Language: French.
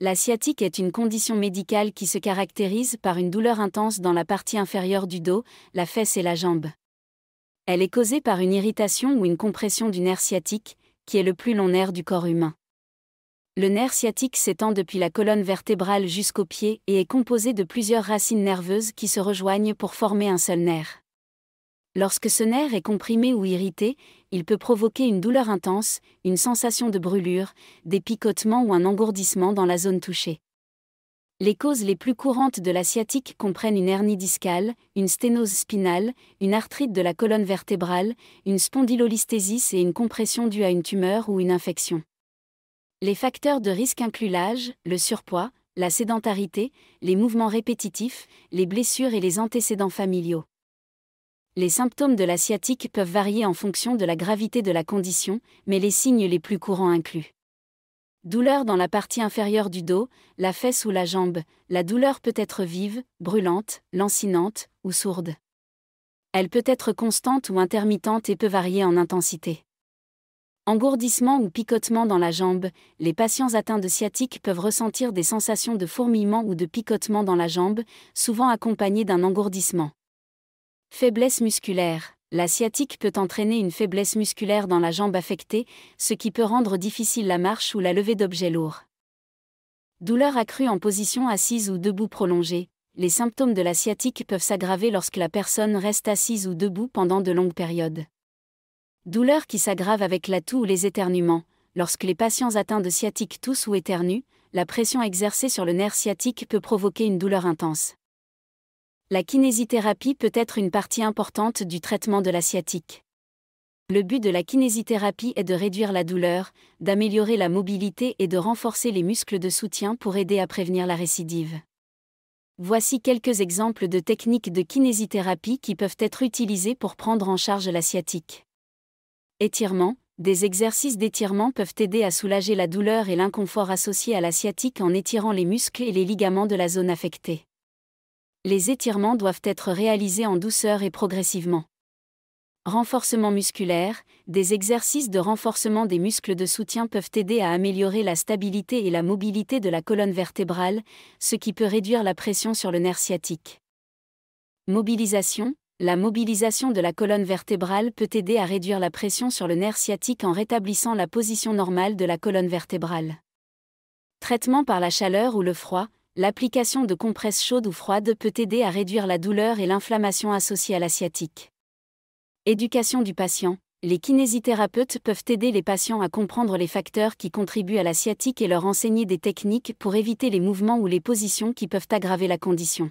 La sciatique est une condition médicale qui se caractérise par une douleur intense dans la partie inférieure du dos, la fesse et la jambe. Elle est causée par une irritation ou une compression du nerf sciatique, qui est le plus long nerf du corps humain. Le nerf sciatique s'étend depuis la colonne vertébrale jusqu'aux pieds et est composé de plusieurs racines nerveuses qui se rejoignent pour former un seul nerf. Lorsque ce nerf est comprimé ou irrité, il peut provoquer une douleur intense, une sensation de brûlure, des picotements ou un engourdissement dans la zone touchée. Les causes les plus courantes de la sciatique comprennent une hernie discale, une sténose spinale, une arthrite de la colonne vertébrale, une spondylolisthésis et une compression due à une tumeur ou une infection. Les facteurs de risque incluent l'âge, le surpoids, la sédentarité, les mouvements répétitifs, les blessures et les antécédents familiaux. Les symptômes de la sciatique peuvent varier en fonction de la gravité de la condition, mais les signes les plus courants incluent douleur dans la partie inférieure du dos, la fesse ou la jambe. La douleur peut être vive, brûlante, lancinante ou sourde. Elle peut être constante ou intermittente et peut varier en intensité. Engourdissement ou picotement dans la jambe, les patients atteints de sciatique peuvent ressentir des sensations de fourmillement ou de picotement dans la jambe, souvent accompagnées d'un engourdissement. Faiblesse musculaire. La sciatique peut entraîner une faiblesse musculaire dans la jambe affectée, ce qui peut rendre difficile la marche ou la levée d'objets lourds. Douleur accrue en position assise ou debout prolongée. Les symptômes de la sciatique peuvent s'aggraver lorsque la personne reste assise ou debout pendant de longues périodes. Douleur qui s'aggrave avec la toux ou les éternuements. Lorsque les patients atteints de sciatique toussent ou éternuent, la pression exercée sur le nerf sciatique peut provoquer une douleur intense. La kinésithérapie peut être une partie importante du traitement de la sciatique. Le but de la kinésithérapie est de réduire la douleur, d'améliorer la mobilité et de renforcer les muscles de soutien pour aider à prévenir la récidive. Voici quelques exemples de techniques de kinésithérapie qui peuvent être utilisées pour prendre en charge la sciatique. Étirement. Des exercices d'étirement peuvent aider à soulager la douleur et l'inconfort associés à la sciatique en étirant les muscles et les ligaments de la zone affectée les étirements doivent être réalisés en douceur et progressivement. Renforcement musculaire, des exercices de renforcement des muscles de soutien peuvent aider à améliorer la stabilité et la mobilité de la colonne vertébrale, ce qui peut réduire la pression sur le nerf sciatique. Mobilisation, la mobilisation de la colonne vertébrale peut aider à réduire la pression sur le nerf sciatique en rétablissant la position normale de la colonne vertébrale. Traitement par la chaleur ou le froid, l'application de compresses chaudes ou froides peut aider à réduire la douleur et l'inflammation associées à la sciatique. Éducation du patient. Les kinésithérapeutes peuvent aider les patients à comprendre les facteurs qui contribuent à la sciatique et leur enseigner des techniques pour éviter les mouvements ou les positions qui peuvent aggraver la condition.